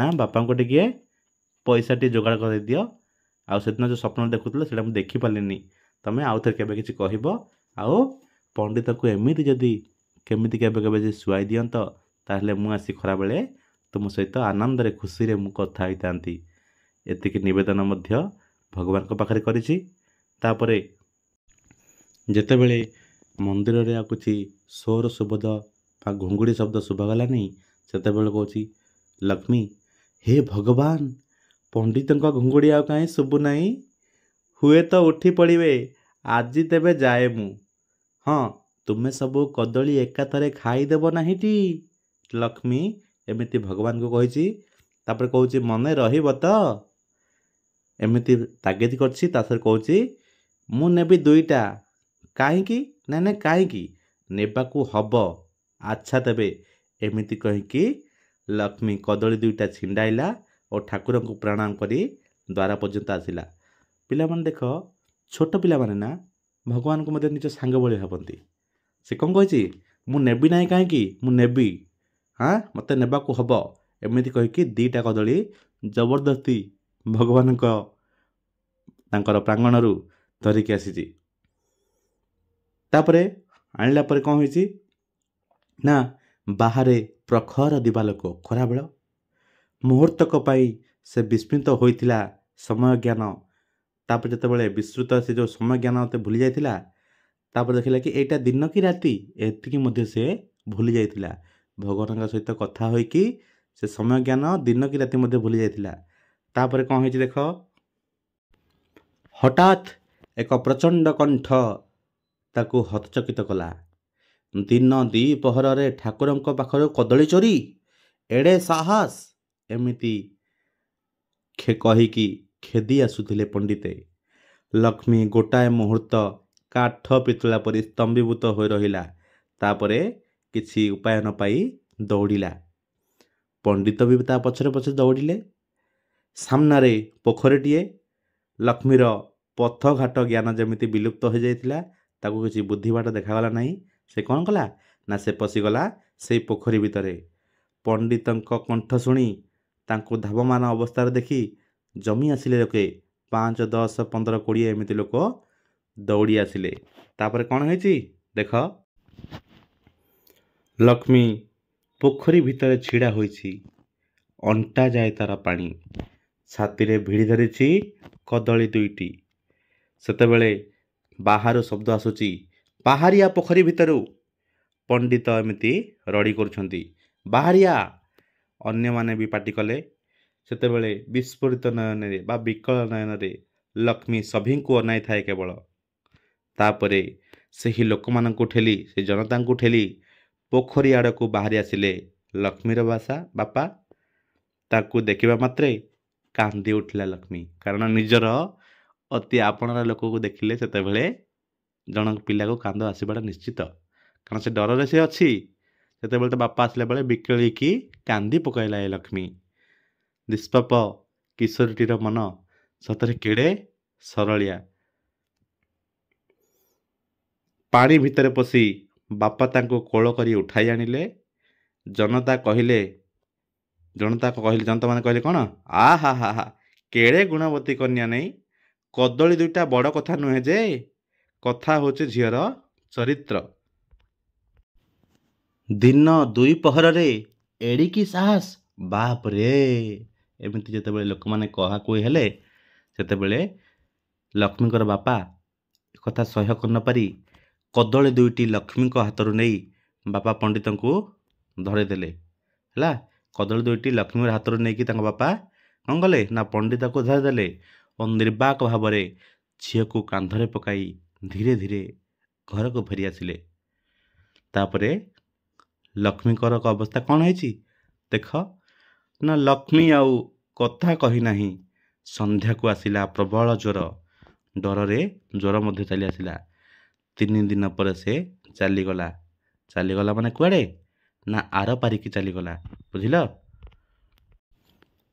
ନା ବାପାଙ୍କୁ ଟିକିଏ ପଇସାଟି ଯୋଗାଡ଼ କରିଦିଅ ଆଉ ସେଦିନ ଯେଉଁ ସ୍ୱପ୍ନ ଦେଖୁଥିଲ ସେଇଟା ମୁଁ ଦେଖିପାରିଲିନି ତମେ ଆଉ ଥରେ କେବେ କିଛି କହିବ ଆଉ ପଣ୍ଡିତକୁ ଏମିତି ଯଦି କେମିତି କେବେ କେବେ ଯଦି ଶୁଆଇ ଦିଅନ୍ତ ତାହେଲେ ମୁଁ ଆସି ଖରାବେଳେ ତୁମ ସହିତ ଆନନ୍ଦରେ ଖୁସିରେ ମୁଁ କଥା ହୋଇଥାନ୍ତି ଏତିକି ନିବେଦନ ମଧ୍ୟ ଭଗବାନଙ୍କ ପାଖରେ କରିଛି ତାପରେ ଯେତେବେଳେ ମନ୍ଦିରରେ ଆଉ କିଛି ସୋର ଶୁଭଦ ବା ଘୁଙ୍ଗୁଡ଼ି ଶବ୍ଦ ଶୁଭାଗଲାନି ସେତେବେଳେ କହୁଛି ଲକ୍ଷ୍ମୀ ହେ ଭଗବାନ ପଣ୍ଡିତଙ୍କ ଘୁଙ୍ଗୁଡ଼ି ଆଉ କାହିଁ ଶୁଭୁ ନାହିଁ ହୁଏତ ଉଠି ପଡ଼ିବେ ଆଜି ତେବେ ଯାଏ ମୁଁ ହଁ ତୁମେ ସବୁ କଦଳୀ ଏକାଥରେ ଖାଇଦେବ ନାହିଁଟି ଲକ୍ଷ୍ମୀ ଏମିତି ଭଗବାନଙ୍କୁ କହିଛି ତାପରେ କହୁଛି ମନେ ରହିବ ତ ଏମିତି ତାଗିଦ କରିଛି ତା ସହିତ କହୁଛି ମୁଁ ନେବି ଦୁଇଟା କାହିଁକି ନା ନା କାହିଁକି ନେବାକୁ ହେବ ଆଚ୍ଛା ତେବେ ଏମିତି କହିକି ଲକ୍ଷ୍ମୀ କଦଳୀ ଦୁଇଟା ଛିଣ୍ଡାଇଲା ଓ ଠାକୁରଙ୍କୁ ପ୍ରଣାମ କରି ଦ୍ୱାରା ପର୍ଯ୍ୟନ୍ତ ଆସିଲା ପିଲାମାନେ ଦେଖ ଛୋଟ ପିଲାମାନେ ନା ଭଗବାନଙ୍କୁ ମଧ୍ୟ ନିଜ ସାଙ୍ଗ ଭଳି ଭାବନ୍ତି ସେ କ'ଣ କହିଛି ମୁଁ ନେବି ନାହିଁ କାହିଁକି ମୁଁ ନେବି ଆଁ ମୋତେ ନେବାକୁ ହେବ ଏମିତି କହିକି ଦୁଇଟା କଦଳୀ ଜବରଦସ୍ତି ଭଗବାନଙ୍କ ତାଙ୍କର ପ୍ରାଙ୍ଗଣରୁ ଧରିକି ଆସିଛି ତାପରେ ଆଣିଲା ପରେ କ'ଣ ହୋଇଛି ନା ବାହାରେ ପ୍ରଖର ଦିବାଲୋକ ଖରାବେଳ ମୁହୂର୍ତ୍ତକ ପାଇଁ ସେ ବିସ୍ମିତ ହୋଇଥିଲା ସମୟ ଜ୍ଞାନ ତାପରେ ଯେତେବେଳେ ବିସ୍ତୃତ ସେ ଯେଉଁ ସମୟ ଜ୍ଞାନ ମୋତେ ଭୁଲି ଯାଇଥିଲା ତାପରେ ଦେଖିଲା କି ଏଇଟା ଦିନ କି ରାତି ଏତିକି ମଧ୍ୟ ସେ ଭୁଲି ଯାଇଥିଲା ଭଗବାନଙ୍କ ସହିତ କଥା ହୋଇକି ସେ ସମୟ ଜ୍ଞାନ ଦିନ କି ରାତି ମଧ୍ୟ ଭୁଲି ଯାଇଥିଲା ତାପରେ କ'ଣ ହେଇଛି ଦେଖ ହଠାତ୍ ଏକ ପ୍ରଚଣ୍ଡ କଣ୍ଠ ତାକୁ ହତଚକିତ କଲା ଦିନ ଦ୍ୱିପହରରେ ଠାକୁରଙ୍କ ପାଖରୁ କଦଳୀ ଚୋରି ଏଡ଼େ ସାହସ ଏମିତି କହିକି ଖେଦି ଆସୁଥିଲେ ପଣ୍ଡିତେ ଲକ୍ଷ୍ମୀ ଗୋଟାଏ ମୁହୂର୍ତ୍ତ କାଠ ପିତୁଳା ପରି ସ୍ତମ୍ଭୀଭୂତ ହୋଇ ରହିଲା ତାପରେ କିଛି ଉପାୟ ନ ପାଇ ଦୌଡ଼ିଲା ପଣ୍ଡିତ ବି ତା ପଛରେ ପଛରେ ଦୌଡ଼ିଲେ ସାମ୍ନାରେ ପୋଖରୀଟିଏ ଲକ୍ଷ୍ମୀର ପଥଘାଟ ଜ୍ଞାନ ଯେମିତି ବିଲୁପ୍ତ ହୋଇଯାଇଥିଲା ତାକୁ କିଛି ବୁଦ୍ଧିବାଟ ଦେଖାଗଲା ନାହିଁ ସେ କ'ଣ କଲା ନା ସେ ପଶିଗଲା ସେଇ ପୋଖରୀ ଭିତରେ ପଣ୍ଡିତଙ୍କ କଣ୍ଠ ଶୁଣି ତାଙ୍କୁ ଧାବମାନ ଅବସ୍ଥାରେ ଦେଖି ଜମି ଆସିଲେ ଲୋକେ ପାଞ୍ଚ ଦଶ ପନ୍ଦର କୋଡ଼ିଏ ଏମିତି ଲୋକ ଦୌଡ଼ି ଆସିଲେ ତାପରେ କ'ଣ ହେଇଛି ଦେଖ ଲକ୍ଷ୍ମୀ ପୋଖରୀ ଭିତରେ ଛିଡ଼ା ହୋଇଛି ଅଣ୍ଟା ଯାଏ ତା'ର ପାଣି ଛାତିରେ ଭିଡ଼ି ଧରିଛି କଦଳୀ ଦୁଇଟି ସେତେବେଳେ ବାହାରୁ ଶବ୍ଦ ଆସୁଛି ବାହାରିଆ ପୋଖରୀ ଭିତରୁ ପଣ୍ଡିତ ଏମିତି ରଡ଼ି କରୁଛନ୍ତି ବାହାରିଆ ଅନ୍ୟମାନେ ବି ପାଟି କଲେ ସେତେବେଳେ ବିସ୍ଫୋରିତ ନୟନରେ ବା ବିକଳ ନୟନରେ ଲକ୍ଷ୍ମୀ ସଭିଙ୍କୁ ଅନାଇଥାଏ କେବଳ ତାପରେ ସେହି ଲୋକମାନଙ୍କୁ ଠେଲି ସେ ଜନତାଙ୍କୁ ଠେଲି ପୋଖରୀ ଆଡ଼କୁ ବାହାରି ଆସିଲେ ଲକ୍ଷ୍ମୀର ବାସା ବାପା ତାକୁ ଦେଖିବା ମାତ୍ରେ କାନ୍ଦି ଉଠିଲା ଲକ୍ଷ୍ମୀ କାରଣ ନିଜର ଅତି ଆପଣାର ଲୋକକୁ ଦେଖିଲେ ସେତେବେଳେ ଜଣଙ୍କ ପିଲାକୁ କାନ୍ଦ ଆସିବାଟା ନିଶ୍ଚିତ କାରଣ ସେ ଡରରେ ସେ ଅଛି ସେତେବେଳେ ତ ବାପା ଆସିଲା ବେଳେ ବିକଳିକି କାନ୍ଦି ପକାଇଲା ଏ ଲକ୍ଷ୍ମୀ ନିଷ୍ପାପ କିଶୋରୀଟିର ମନ ସତରେ କେଡ଼େ ସରଳିଆ ପାଣି ଭିତରେ ପଶି ବାପା ତାଙ୍କୁ କୋଳ କରି ଉଠାଇ ଆଣିଲେ ଜନତା କହିଲେ ଜନତା କହିଲେ ଜନତାମାନେ କହିଲେ କ'ଣ ଆ ହା ହା ହା କେଳେ ଗୁଣବତୀ କନ୍ୟା ନେଇ କଦଳୀ ଦୁଇଟା ବଡ଼ କଥା ନୁହେଁ ଯେ କଥା ହେଉଛି ଝିଅର ଚରିତ୍ର ଦିନ ଦୁଇ ପହରରେ ଏଡ଼ିକି ସାହସ ବାପରେ ଏମିତି ଯେତେବେଳେ ଲୋକମାନେ କହାକୁହି ହେଲେ ସେତେବେଳେ ଲକ୍ଷ୍ମୀଙ୍କର ବାପା କଥା ସହ୍ୟ କରିନପାରି କଦଳୀ ଦୁଇଟି ଲକ୍ଷ୍ମୀଙ୍କ ହାତରୁ ନେଇ ବାପା ପଣ୍ଡିତଙ୍କୁ ଧରେଇଦେଲେ ହେଲା କଦଳୀ ଦୁଇଟି ଲକ୍ଷ୍ମୀଙ୍କ ହାତରୁ ନେଇକି ତାଙ୍କ ବାପା କ'ଣ କଲେ ନା ପଣ୍ଡିତକୁ ଧରିଦେଲେ ଓ ନିର୍ବାକ ଭାବରେ ଝିଅକୁ କାନ୍ଧରେ ପକାଇ ଧୀରେ ଧୀରେ ଘରକୁ ଫେରି ଆସିଲେ ତାପରେ ଲକ୍ଷ୍ମୀଙ୍କର ଅବସ୍ଥା କ'ଣ ହେଇଛି ଦେଖ ନା ଲକ୍ଷ୍ମୀ ଆଉ କଥା କହିନାହିଁ ସନ୍ଧ୍ୟାକୁ ଆସିଲା ପ୍ରବଳ ଜ୍ୱର ଡରରେ ଜ୍ୱର ମଧ୍ୟ ଚାଲି ଆସିଲା ତିନି ଦିନ ପରେ ସେ ଚାଲିଗଲା ଚାଲିଗଲା ମାନେ କୁଆଡ଼େ ନା ଆର ପାରିକି ଚାଲିଗଲା ବୁଝିଲ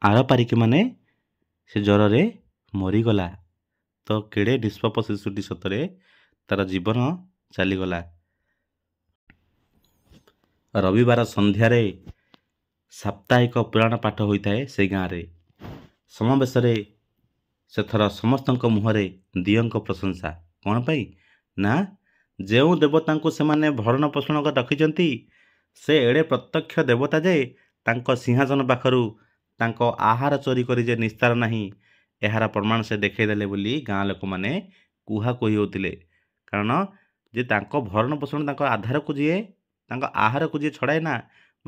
ଆର ପାରିକି ମାନେ ସେ ଜ୍ୱରରେ ମରିଗଲା ତ କେଡ଼େ ନିଷ୍ପାପ ଶିଶୁଟି ସତରେ ତା'ର ଜୀବନ ଚାଲିଗଲା ରବିବାର ସନ୍ଧ୍ୟାରେ ସାପ୍ତାହିକ ପୁରାଣ ପାଠ ହୋଇଥାଏ ସେ ଗାଁରେ ସମାବେଶରେ ସେଥର ସମସ୍ତଙ୍କ ମୁହଁରେ ଦିଅଙ୍କ ପ୍ରଶଂସା କ'ଣ ପାଇଁ ନା ଯେଉଁ ଦେବତାଙ୍କୁ ସେମାନେ ଭରଣପୋଷଣ କରି ରଖିଛନ୍ତି ସେ ଏଡ଼େ ପ୍ରତ୍ୟକ୍ଷ ଦେବତା ଯେ ତାଙ୍କ ସିଂହାସନ ପାଖରୁ ତାଙ୍କ ଆହାର ଚୋରି କରି ଯେ ନିସ୍ତାର ନାହିଁ ଏହାର ପ୍ରମାଣ ସେ ଦେଖାଇଦେଲେ ବୋଲି ଗାଁ ଲୋକମାନେ କୁହାକୁହି ହେଉଥିଲେ କାରଣ ଯେ ତାଙ୍କ ଭରଣପୋଷଣ ତାଙ୍କ ଆଧାରକୁ ଯିଏ ତାଙ୍କ ଆହାରକୁ ଯିଏ ଛଡ଼ାଏ ନା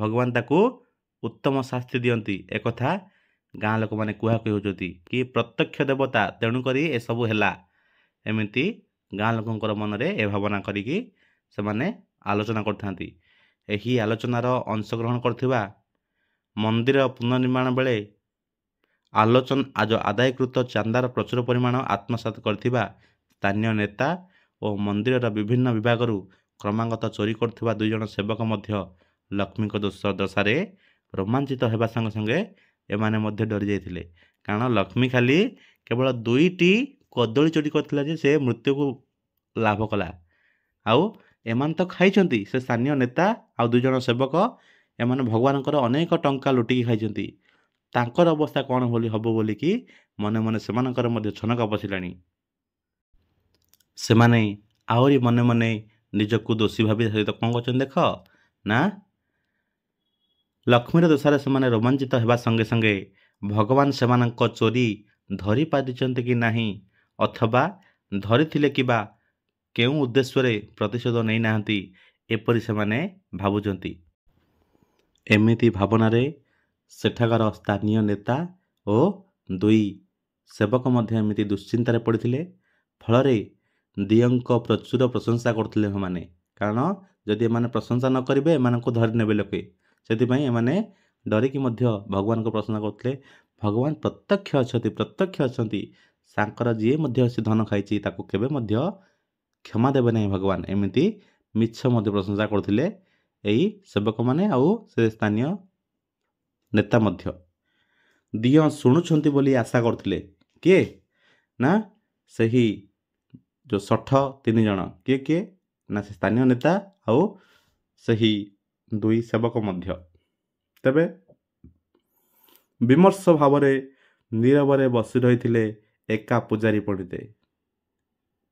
ଭଗବାନ ତାକୁ ଉତ୍ତମ ଶାସ୍ତି ଦିଅନ୍ତି ଏକଥା ଗାଁ ଲୋକମାନେ କୁହାକୁହି ହେଉଛନ୍ତି କି ପ୍ରତ୍ୟକ୍ଷ ଦେବତା ତେଣୁକରି ଏସବୁ ହେଲା ଏମିତି ଗାଁ ଲୋକଙ୍କର ମନରେ ଏ ଭାବନା କରିକି ସେମାନେ ଆଲୋଚନା କରିଥାନ୍ତି ଏହି ଆଲୋଚନାର ଅଂଶଗ୍ରହଣ କରୁଥିବା ମନ୍ଦିର ପୁନଃନିର୍ମାଣ ବେଳେ ଆଲୋଚନା ଆଜ ଆଦାୟକୃତ ଚାନ୍ଦାର ପ୍ରଚୁର ପରିମାଣ ଆତ୍ମସାତ କରିଥିବା ସ୍ଥାନୀୟ ନେତା ଓ ମନ୍ଦିରର ବିଭିନ୍ନ ବିଭାଗରୁ କ୍ରମାଗତ ଚୋରି କରୁଥିବା ଦୁଇଜଣ ସେବକ ମଧ୍ୟ ଲକ୍ଷ୍ମୀଙ୍କ ଦୋଷ ଦଶାରେ ରୋମାଞ୍ଚିତ ହେବା ସଙ୍ଗେ ସଙ୍ଗେ ଏମାନେ ମଧ୍ୟ ଡରିଯାଇଥିଲେ କାରଣ ଲକ୍ଷ୍ମୀ ଖାଲି କେବଳ ଦୁଇଟି କଦଳୀ ଚୋରି କରିଥିଲା ଯେ ସେ ମୃତ୍ୟୁକୁ ଲାଭ କଲା ଆଉ ଏମାନେ ତ ଖାଇଛନ୍ତି ସେ ସ୍ଥାନୀୟ ନେତା ଆଉ ଦୁଇ ଜଣ ସେବକ ଏମାନେ ଭଗବାନଙ୍କର ଅନେକ ଟଙ୍କା ଲୁଟିକି ଖାଇଛନ୍ତି ତାଙ୍କର ଅବସ୍ଥା କ'ଣ ବୋଲି ହେବ ବୋଲିକି ମନେ ମନେ ସେମାନଙ୍କର ମଧ୍ୟ ଛନକା ପଶିଲାଣି ସେମାନେ ଆହୁରି ମନେ ମନେ ନିଜକୁ ଦୋଷୀ ଭାବି ସହିତ କ'ଣ କରୁଛନ୍ତି ଦେଖ ନା ଲକ୍ଷ୍ମୀର ଦୋଷରେ ସେମାନେ ରୋମାଞ୍ଚିତ ହେବା ସଙ୍ଗେ ସଙ୍ଗେ ଭଗବାନ ସେମାନଙ୍କ ଚୋରି ଧରିପାରିଛନ୍ତି କି ନାହିଁ ଅଥବା ଧରିଥିଲେ କିମ୍ବା କେଉଁ ଉଦ୍ଦେଶ୍ୟରେ ପ୍ରତିଶୋଧ ନେଇନାହାନ୍ତି ଏପରି ସେମାନେ ଭାବୁଛନ୍ତି ଏମିତି ଭାବନାରେ ସେଠାକାର ସ୍ଥାନୀୟ ନେତା ଓ ଦୁଇ ସେବକ ମଧ୍ୟ ଏମିତି ଦୁଶ୍ଚିନ୍ତାରେ ପଡ଼ିଥିଲେ ଫଳରେ ଦିଅଙ୍କ ପ୍ରଚୁର ପ୍ରଶଂସା କରୁଥିଲେ ସେମାନେ କାରଣ ଯଦି ଏମାନେ ପ୍ରଶଂସା ନ କରିବେ ଏମାନଙ୍କୁ ଧରିନେବେ ଲୋକେ ସେଥିପାଇଁ ଏମାନେ ଡରିକି ମଧ୍ୟ ଭଗବାନଙ୍କୁ ପ୍ରଶଂସା କରୁଥିଲେ ଭଗବାନ ପ୍ରତ୍ୟକ୍ଷ ଅଛନ୍ତି ପ୍ରତ୍ୟକ୍ଷ ଅଛନ୍ତି ତାଙ୍କର ଯିଏ ମଧ୍ୟ ସେ ଧନ ଖାଇଛି ତାକୁ କେବେ ମଧ୍ୟ କ୍ଷମା ଦେବେ ନାହିଁ ଭଗବାନ ଏମିତି ମିଛ ମଧ୍ୟ ପ୍ରଶଂସା କରୁଥିଲେ ଏଇ ସେବକମାନେ ଆଉ ସେ ସ୍ଥାନୀୟ ନେତା ମଧ୍ୟ ଦିଅ ଶୁଣୁଛନ୍ତି ବୋଲି ଆଶା କରୁଥିଲେ କିଏ ନା ସେହି ଯେଉଁ ଷଠ ତିନି ଜଣ କିଏ କିଏ ନା ସେ ସ୍ଥାନୀୟ ନେତା ଆଉ ସେହି ଦୁଇ ସେବକ ମଧ୍ୟ ତେବେ ବିମର୍ଷ ଭାବରେ ନିରବରେ ବସି ରହିଥିଲେ ଏକା ପୂଜାରୀ ପଣ୍ଡିତେ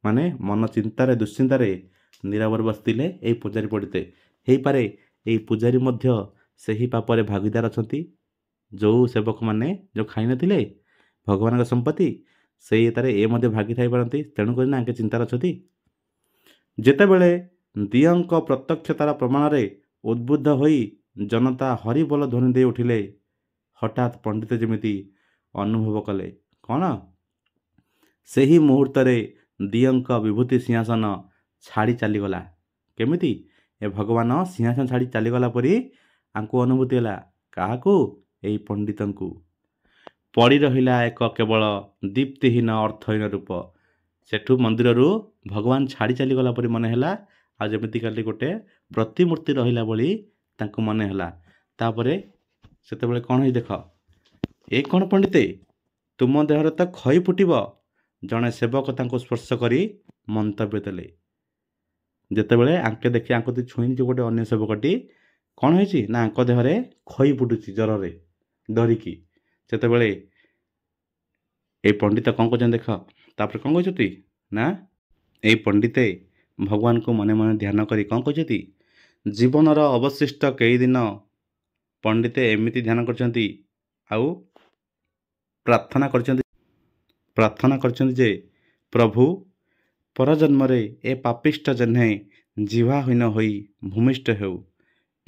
ମାନେ ମନ ଚିନ୍ତାରେ ଦୁଶ୍ଚିନ୍ତାରେ ନିରାବରେ ବସିଥିଲେ ଏହି ପୂଜାରୀ ପଡ଼ିତେ ହେଇପାରେ ଏହି ପୂଜାରୀ ମଧ୍ୟ ସେହି ପାପରେ ଭାଗିଦାର ଅଛନ୍ତି ଯେଉଁ ସେବକମାନେ ଯେଉଁ ଖାଇନଥିଲେ ଭଗବାନଙ୍କ ସମ୍ପତ୍ତି ସେଇ ଇଏତାରେ ଏ ମଧ୍ୟ ଭାଗି ଥାଇପାରନ୍ତି ତେଣୁକରି ନା ଆଙ୍କେ ଚିନ୍ତାରେ ଅଛନ୍ତି ଯେତେବେଳେ ଦିଅଙ୍କ ପ୍ରତ୍ୟକ୍ଷତାର ପ୍ରମାଣରେ ଉଦ୍ବୁଦ୍ଧ ହୋଇ ଜନତା ହରିବୋଲ ଧ୍ୱନି ଦେଇ ଉଠିଲେ ହଠାତ୍ ପଣ୍ଡିତ ଯେମିତି ଅନୁଭବ କଲେ କ'ଣ ସେହି ମୁହୂର୍ତ୍ତରେ ଦିଅଙ୍କ ବିଭୂତି ସିଂହାସନ ଛାଡ଼ି ଚାଲିଗଲା କେମିତି ଏ ଭଗବାନ ସିଂହାସନ ଛାଡ଼ି ଚାଲିଗଲା ପରି ଆଙ୍କୁ ଅନୁଭୂତି ହେଲା କାହାକୁ ଏହି ପଣ୍ଡିତଙ୍କୁ ପଡ଼ି ରହିଲା ଏକ କେବଳ ଦୀପ୍ତିହୀନ ଅର୍ଥହୀନ ରୂପ ସେଠୁ ମନ୍ଦିରରୁ ଭଗବାନ ଛାଡ଼ି ଚାଲିଗଲା ପରି ମନେ ହେଲା ଆଉ ଯେମିତି କାଲି ଗୋଟେ ପ୍ରତିମୂର୍ତ୍ତି ରହିଲା ଭଳି ତାଙ୍କୁ ମନେ ହେଲା ତାପରେ ସେତେବେଳେ କ'ଣ ହେଇ ଦେଖ ଏ କ'ଣ ପଣ୍ଡିତେ ତୁମ ଦେହରେ ତ ଖଇ ଫୁଟିବ ଜଣେ ସେବକ ତାଙ୍କୁ ସ୍ପର୍ଶ କରି ମନ୍ତବ୍ୟ ଦେଲେ ଯେତେବେଳେ ଆଙ୍କେ ଦେଖି ଆଙ୍କ ଦେହ ଛୁଇଁଛି ଗୋଟେ ଅନ୍ୟ ସେବକଟି କ'ଣ ହେଇଛି ନା ଆଙ୍କ ଦେହରେ ଖଇ ଫୁଟୁଛି ଜ୍ୱରରେ ଡରିକି ସେତେବେଳେ ଏଇ ପଣ୍ଡିତ କ'ଣ କହୁଛନ୍ତି ଦେଖ ତାପରେ କ'ଣ କହୁଛନ୍ତି ନା ଏଇ ପଣ୍ଡିତେ ଭଗବାନଙ୍କୁ ମନେ ମନେ ଧ୍ୟାନ କରି କ'ଣ କହୁଛନ୍ତି ଜୀବନର ଅବଶିଷ୍ଟ କେଇଦିନ ପଣ୍ଡିତେ ଏମିତି ଧ୍ୟାନ କରିଛନ୍ତି ଆଉ ପ୍ରାର୍ଥନା କରିଛନ୍ତି ପ୍ରାର୍ଥନା କରିଛନ୍ତି ଯେ ପ୍ରଭୁ ପରଜନ୍ମରେ ଏ ପାପିଷ୍ଟ ଜହ୍ନେ ଜିହ୍ୱାହୀନ ହୋଇ ଭୂମିଷ୍ଠ ହେଉ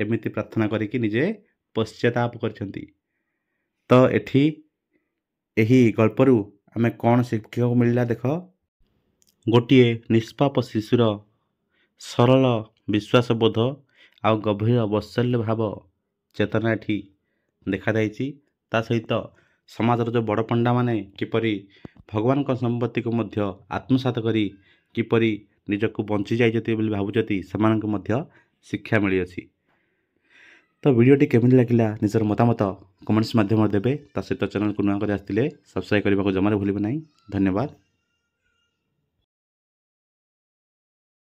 ଏମିତି ପ୍ରାର୍ଥନା କରିକି ନିଜେ ପଶ୍ଚାତାପ କରିଛନ୍ତି ତ ଏଠି ଏହି ଗଳ୍ପରୁ ଆମେ କ'ଣ ଶିଖିବାକୁ ମିଳିଲା ଦେଖ ଗୋଟିଏ ନିଷ୍ପାପ ଶିଶୁର ସରଳ ବିଶ୍ୱାସବୋଧ ଆଉ ଗଭୀର ବତ୍ସଲ୍ୟ ଭାବ ଚେତନା ଏଠି ଦେଖାଯାଇଛି ତା ସହିତ ସମାଜର ଯେଉଁ ବଡ଼ ପଣ୍ଡାମାନେ କିପରି ଭଗବାନଙ୍କ ସମ୍ପତ୍ତିକୁ ମଧ୍ୟ ଆତ୍ମସାତ କରି କିପରି ନିଜକୁ ବଞ୍ଚିଯାଇଛନ୍ତି ବୋଲି ଭାବୁଛନ୍ତି ସେମାନଙ୍କୁ ମଧ୍ୟ ଶିକ୍ଷା ମିଳିଅଛି ତ ଭିଡ଼ିଓଟି କେମିତି ଲାଗିଲା ନିଜର ମତାମତ କମେଣ୍ଟସ୍ ମାଧ୍ୟମରେ ଦେବେ ତା ସହିତ ଚ୍ୟାନେଲକୁ ନୂଆ କରି ଆସିଥିଲେ ସବସ୍କ୍ରାଇବ୍ କରିବାକୁ ଜମାରୁ ଭୁଲିବେ ନାହିଁ ଧନ୍ୟବାଦ